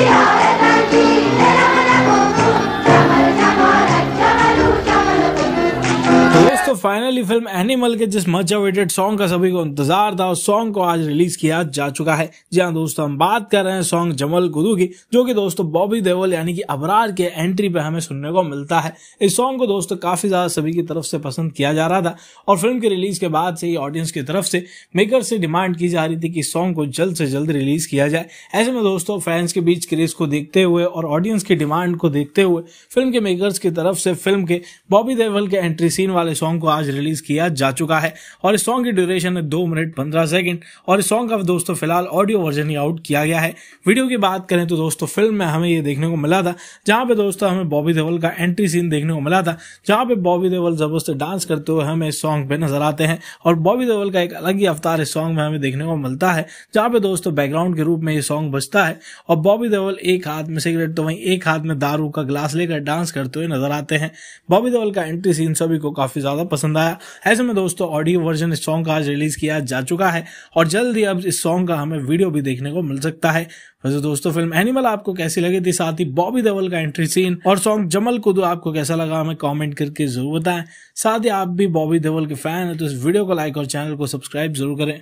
Yeah! Finally film animal के जिस much awaited song का सभी को इंतजार था उस सॉन्ग को आज रिलीज किया जा चुका है जी हाँ दोस्तों हम बात कर रहे हैं सॉन्ग जमल गुरु की जो कि दोस्तों बॉबी देवल यानी कि अबरार के एंट्री पे हमें सुनने को मिलता है इस सॉन्ग को दोस्तों काफी ज्यादा सभी की तरफ से पसंद किया जा रहा था और फिल्म के रिलीज के बाद से ही ऑडियंस की तरफ से मेकर से डिमांड की जा रही थी कि सॉन्ग को जल्द से जल्द रिलीज किया जाए ऐसे में दोस्तों फैंस के बीच क्रेज को देखते हुए और ऑडियंस की डिमांड को देखते हुए फिल्म के मेकर्स की तरफ से फिल्म के बॉबी देवल के एंट्री सीन वाले सॉन्ग को आज रिलीज किया जा चुका है और इस सॉन्ग की ड्यूरेशन है दो मिनट पंद्रह सेकेंड और इस सॉन्ग का दोस्तों फिलहाल ऑडियो वर्जन ही आउट किया गया है वीडियो की बात करें तो दोस्तों फिल्म में हमें ये देखने को मिला था जहाँ पे दोस्तों हमें बॉबी देवल का एंट्री सीन देखने को मिला था जहाँ पे बॉबी देवल जबरदस्त डांस करते हुए हमें इस सॉन्ग पे नजर आते हैं और बॉबी देवल का एक अलग ही अवतार इस सॉन्ग में हमें देखने को मिलता है जहाँ पे दोस्तों बैकग्राउंड के रूप में ये सॉन्ग बजता है और बॉबी देवल एक हाथ में सिगरेट तो वहीं एक हाथ में दारू का ग्लास लेकर डांस करते हुए नजर आते हैं बॉबी देवल का एंट्री सीन सभी को काफी ज्यादा पसंद पसंद आया ऐसे में दोस्तों ऑडियो वर्जन इस सॉन्ग का आज रिलीज किया जा चुका है और जल्द ही अब इस सॉन्ग का हमें वीडियो भी देखने को मिल सकता है वैसे दोस्तों फिल्म एनिमल आपको कैसी लगी थी साथ ही बॉबी देवल का एंट्री सीन और सॉन्ग जमल कुदू आपको कैसा लगा हमें कमेंट करके जरूर बताएं साथ ही आप भी बॉबी देवल के फैन है तो इस वीडियो को लाइक और चैनल को सब्सक्राइब जरूर करें